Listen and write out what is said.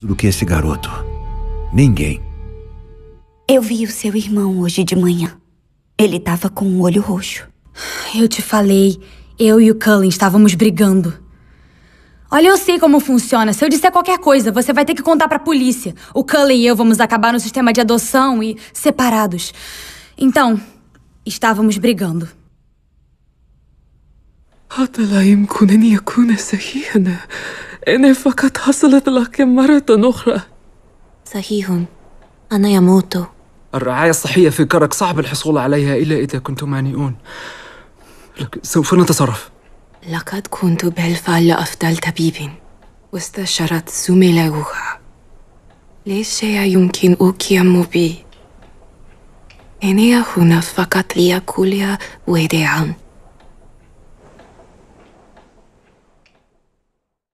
do que esse garoto. Ninguém. Eu vi o seu irmão hoje de manhã. Ele tava com um olho roxo. Eu te falei. Eu e o Cullen estávamos brigando. Olha, eu sei como funciona. Se eu disser qualquer coisa, você vai ter que contar pra polícia. O Cullen e eu vamos acabar no sistema de adoção e separados. Então, estávamos brigando. حتى لا يمكن أن يكون صحيحا أنا فقط حصلت لك مرة أخرى صحيح أنا يموت الرعاية الصحية في كرك صعب الحصول عليها إلا إذا كنتم مانئون لكن سوف نتصرف لقد كنت بالفعل أفضل طبيب واستشرت زملائها ليش شيء يمكن أقيم به أنا هنا فقط لأقول وداعاً